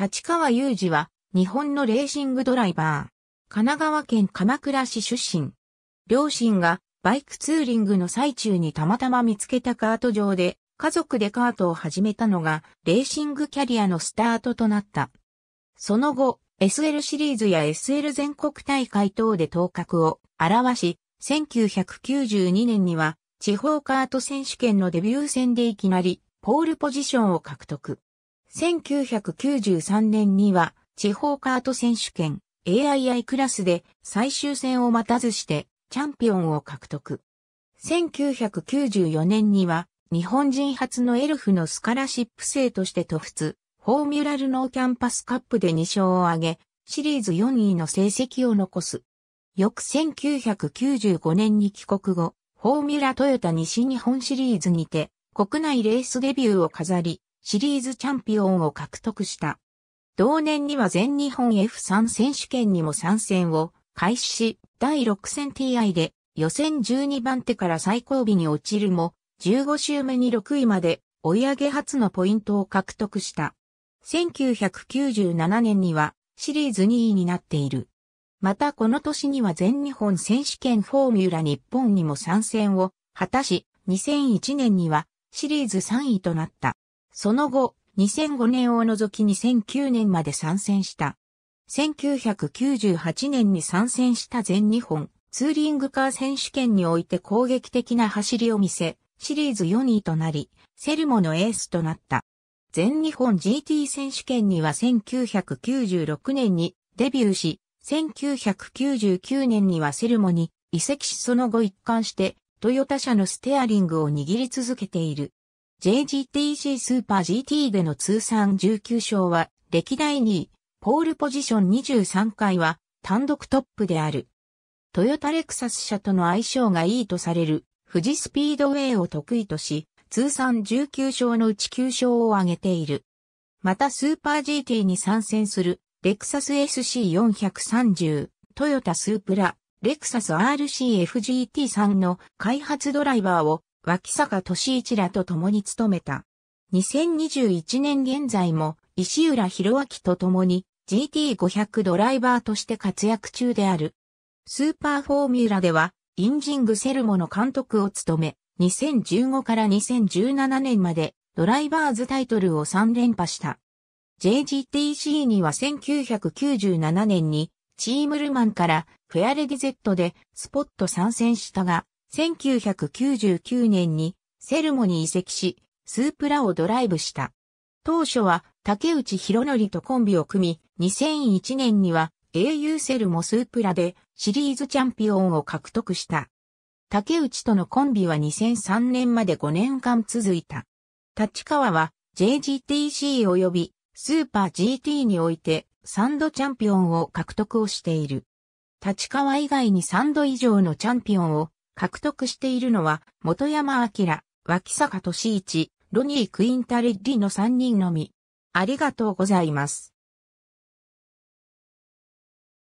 立川雄二は、日本のレーシングドライバー。神奈川県鎌倉市出身。両親がバイクツーリングの最中にたまたま見つけたカート場で、家族でカートを始めたのが、レーシングキャリアのスタートとなった。その後、SL シリーズや SL 全国大会等で頭角を表し、1992年には地方カート選手権のデビュー戦でいきなりポールポジションを獲得。1993年には地方カート選手権 AII クラスで最終戦を待たずしてチャンピオンを獲得。1994年には日本人初のエルフのスカラシップ生として突出、フォーミュラルノーキャンパスカップで2勝を挙げ、シリーズ4位の成績を残す。翌1995年に帰国後、フォーミュラトヨタ西日本シリーズにて、国内レースデビューを飾り、シリーズチャンピオンを獲得した。同年には全日本 F3 選手権にも参戦を開始し、第6戦 TI で予選12番手から最後尾に落ちるも、15周目に6位まで追い上げ初のポイントを獲得した。1997年にはシリーズ2位になっている。またこの年には全日本選手権フォーミュラ日本にも参戦を果たし、2001年にはシリーズ3位となった。その後、2005年を除き2009年まで参戦した。1998年に参戦した全日本ツーリングカー選手権において攻撃的な走りを見せ、シリーズ4位となり、セルモのエースとなった。全日本 GT 選手権には1996年にデビューし、1999年にはセルモに移籍しその後一貫してトヨタ社のステアリングを握り続けている。JGTC スーパー GT での通算19勝は歴代2位、ポールポジション23回は単独トップである。トヨタレクサス社との相性がいいとされる富士スピードウェイを得意とし、通算19勝のうち9勝を挙げている。またスーパー GT に参戦するレクサス SC430、トヨタスープラ、レクサス RCFGT3 の開発ドライバーを脇坂俊一らと共に務めた。2021年現在も石浦博明と共に GT500 ドライバーとして活躍中である。スーパーフォーミュラではインジングセルモの監督を務め、2015から2017年までドライバーズタイトルを3連覇した。JGTC には1997年にチームルマンからフェアレディ Z でスポット参戦したが、1999年にセルモに移籍し、スープラをドライブした。当初は竹内博則とコンビを組み、2001年には au セルモスープラでシリーズチャンピオンを獲得した。竹内とのコンビは2003年まで5年間続いた。立川は JGTC 及びスーパー GT において3度チャンピオンを獲得をしている。立川以外に3度以上のチャンピオンを獲得しているのは、元山明、脇坂俊一、ロニー・クインタレッリの3人のみ。ありがとうございます。